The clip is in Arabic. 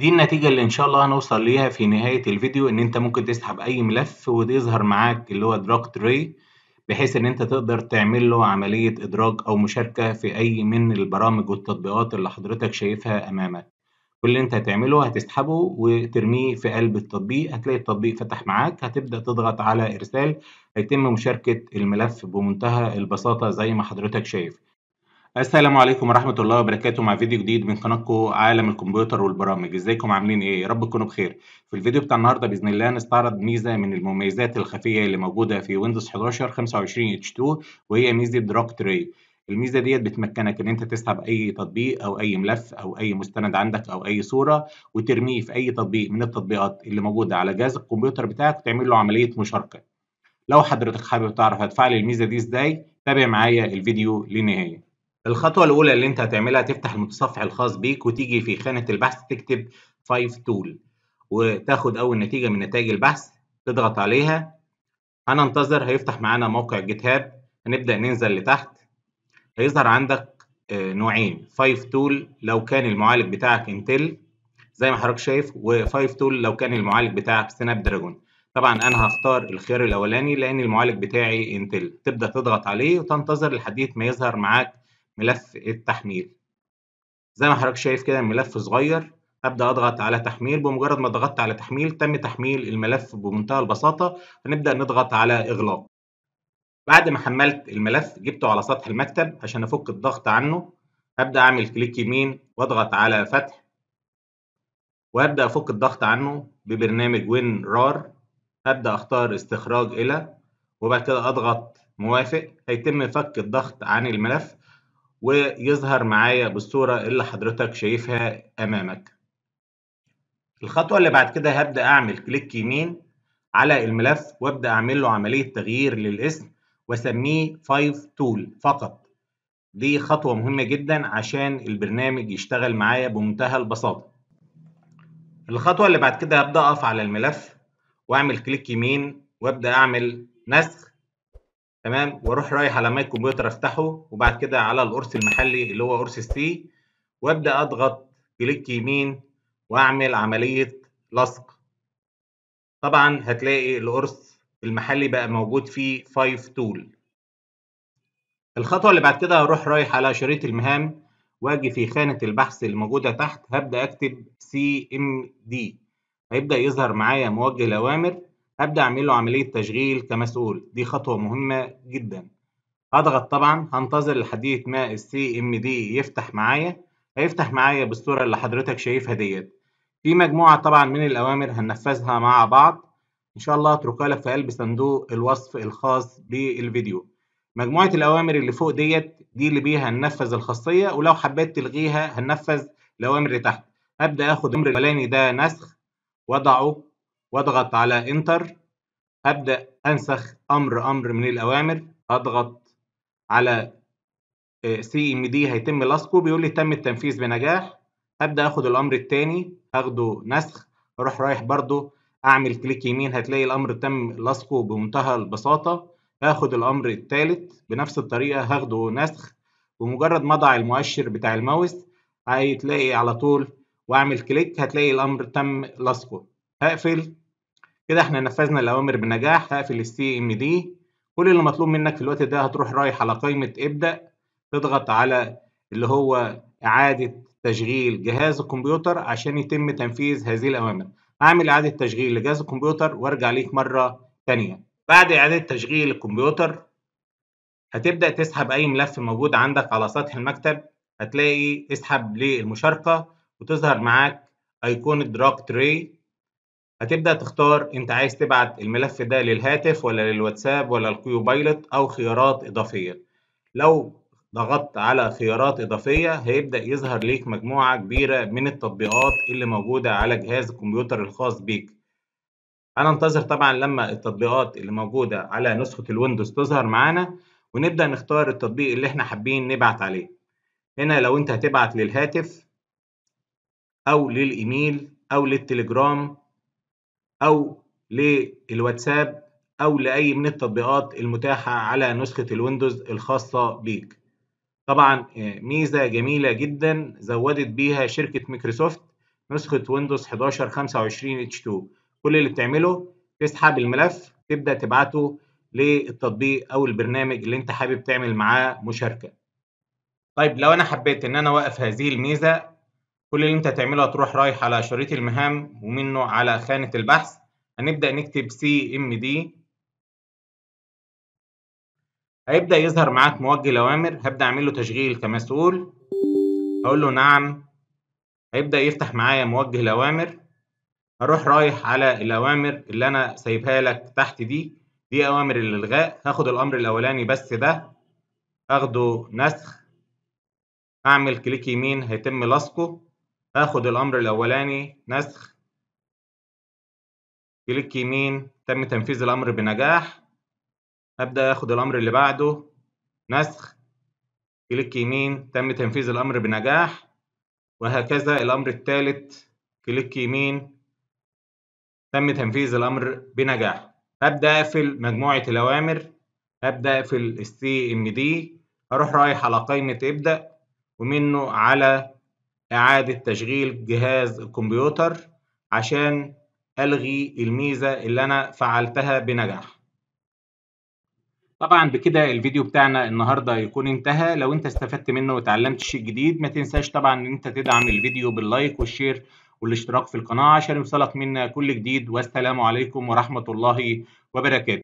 دي النتيجة اللي إن شاء الله هنوصل ليها في نهاية الفيديو إن أنت ممكن تسحب أي ملف ويظهر معاك اللي هو دراج تري بحيث إن أنت تقدر تعمل له عملية إدراج أو مشاركة في أي من البرامج والتطبيقات اللي حضرتك شايفها أمامك. كل اللي أنت هتعمله هتسحبه وترميه في قلب التطبيق هتلاقي التطبيق فتح معاك هتبدأ تضغط على إرسال هيتم مشاركة الملف بمنتهى البساطة زي ما حضرتك شايف. السلام عليكم ورحمة الله وبركاته مع فيديو جديد من قناتكم عالم الكمبيوتر والبرامج ازيكم عاملين ايه يا رب تكونوا بخير في الفيديو بتاع النهارده باذن الله نستعرض ميزة من المميزات الخفية اللي موجودة في ويندوز 11 25 H2 وهي ميزة دراك تري الميزه ديت بتمكنك ان انت تسحب اي تطبيق او اي ملف او اي مستند عندك او اي صوره وترميه في اي تطبيق من التطبيقات اللي موجوده على جهاز الكمبيوتر بتاعك وتعمل له عمليه مشاركه لو حضرتك حابب تعرف هتفعل الميزه دي ازاي تابع معايا الفيديو للنهايه الخطوة الأولى اللي أنت هتعملها تفتح المتصفح الخاص بيك وتيجي في خانة البحث تكتب 5 tool وتاخد أول نتيجة من نتائج البحث تضغط عليها هننتظر هيفتح معانا موقع جيت هاب هنبدأ ننزل لتحت هيظهر عندك آه، نوعين 5 tool لو كان المعالج بتاعك انتل زي ما حضرتك شايف و5 tool لو كان المعالج بتاعك سناب دراجون طبعا انا هختار الخيار الاولاني لان المعالج بتاعي انتل تبدا تضغط عليه وتنتظر لحد ما يظهر معاك ملف التحميل زي ما حضرتك شايف كده الملف صغير هبدأ أضغط على تحميل بمجرد ما ضغطت على تحميل تم تحميل الملف بمنتهى البساطة هنبدا نضغط على إغلاق بعد ما حملت الملف جبته على سطح المكتب عشان أفك الضغط عنه هبدأ أعمل كليك يمين وأضغط على فتح وهبدأ أفك الضغط عنه ببرنامج وين رار هبدأ أختار استخراج إلى وبعد كده أضغط موافق هيتم فك الضغط عن الملف ويظهر معايا بالصورة اللي حضرتك شايفها أمامك الخطوة اللي بعد كده هبدأ أعمل كليك يمين على الملف وأبدأ أعمل له عملية تغيير للاسم وأسميه 5 Tool فقط دي خطوة مهمة جدا عشان البرنامج يشتغل معايا بمنتهى البساطة الخطوة اللي بعد كده هبدأ أقف على الملف وأعمل كليك يمين وأبدأ أعمل نسخ تمام واروح رايح على ماي كمبيوتر افتحه وبعد كده على القرص المحلي اللي هو قرص سي وابدا اضغط كليك يمين واعمل عمليه لصق طبعا هتلاقي القرص المحلي بقى موجود فيه 5 تول الخطوه اللي بعد كده هروح رايح على شريط المهام واجي في خانه البحث اللي موجوده تحت هبدا اكتب سي ام دي هيبدا يظهر معايا موجه الاوامر هبدأ أعمل له عملية تشغيل كمسؤول دي خطوة مهمة جدا هضغط طبعا هنتظر لحد ما السي ام دي يفتح معايا هيفتح معايا بالصورة اللي حضرتك شايفها ديت في مجموعة طبعا من الأوامر هننفذها مع بعض إن شاء الله أتركها لك في قلب صندوق الوصف الخاص بالفيديو مجموعة الأوامر اللي فوق ديت دي اللي بيها هننفذ الخاصية ولو حبيت تلغيها هننفذ الأوامر اللي تحت هبدأ آخد الأمر الأولاني ده نسخ وأضعه واضغط على انتر ابدا انسخ امر امر من الاوامر اضغط على سي آه، ام دي هيتم لصقه بيقول لي تم التنفيذ بنجاح ابدا اخد الامر التاني هاخده نسخ اروح رايح برده اعمل كليك يمين هتلاقي الامر تم لصقه بمنتهى البساطة هاخد الامر التالت بنفس الطريقة هاخده نسخ ومجرد ما اضع المؤشر بتاع الماوس هتلاقي على طول واعمل كليك هتلاقي الامر تم لصقه هقفل كده احنا نفذنا الأوامر بنجاح هقفل السي ام دي كل اللي مطلوب منك في الوقت ده هتروح رايح على قائمة ابدأ تضغط على اللي هو إعادة تشغيل جهاز الكمبيوتر عشان يتم تنفيذ هذه الأوامر هعمل إعادة تشغيل لجهاز الكمبيوتر وأرجع ليك مرة ثانيه بعد إعادة تشغيل الكمبيوتر هتبدأ تسحب أي ملف موجود عندك على سطح المكتب هتلاقي اسحب للمشاركة وتظهر معاك أيقونة دراج تري هتبدأ تختار أنت عايز تبعت الملف ده للهاتف ولا للواتساب ولا الكيو بايلوت أو خيارات إضافية لو ضغطت على خيارات إضافية هيبدأ يظهر ليك مجموعة كبيرة من التطبيقات اللي موجودة على جهاز الكمبيوتر الخاص بيك أنا انتظر طبعا لما التطبيقات اللي موجودة على نسخة الويندوز تظهر معانا ونبدأ نختار التطبيق اللي احنا حابين نبعت عليه هنا لو انت هتبعت للهاتف أو للإيميل أو للتليجرام أو للواتساب أو لأي من التطبيقات المتاحة على نسخة الويندوز الخاصة بيك. طبعا آه، ميزة جميلة جدا زودت بيها شركة مايكروسوفت نسخة ويندوز 11 25 H2 كل اللي بتعمله تسحب الملف تبدأ تبعته للتطبيق أو البرنامج اللي أنت حابب تعمل معاه مشاركة. طيب لو أنا حبيت إن أنا أوقف هذه الميزة كل اللي انت هتعمله هتروح رايح على شريط المهام ومنه على خانة البحث هنبدأ نكتب سي ام دي هيبدأ يظهر معاك موجه الأوامر هبدأ أعمل له تشغيل كمسؤول هقول له نعم هيبدأ يفتح معايا موجه الأوامر هروح رايح على الأوامر اللي أنا سايبها لك تحت دي دي أوامر الإلغاء هاخد الأمر الأولاني بس ده هاخده نسخ هعمل كليك يمين هيتم لصقه هاخد الأمر الأولاني نسخ كليك يمين تم تنفيذ الأمر بنجاح هبدأ آخد الأمر اللي بعده نسخ كليك يمين تم تنفيذ الأمر بنجاح وهكذا الأمر الثالث كليك يمين تم تنفيذ الأمر بنجاح هبدأ أقفل مجموعة الأوامر هبدأ أقفل السي ام دي هروح رايح على قائمة ابدأ ومنه على إعادة تشغيل جهاز الكمبيوتر عشان ألغي الميزة اللي أنا فعلتها بنجاح طبعا بكده الفيديو بتاعنا النهاردة يكون انتهى لو انت استفدت منه وتعلمت شيء جديد ما تنساش طبعا ان انت تدعم الفيديو باللايك والشير والاشتراك في القناة عشان يوصلك منا كل جديد والسلام عليكم ورحمة الله وبركاته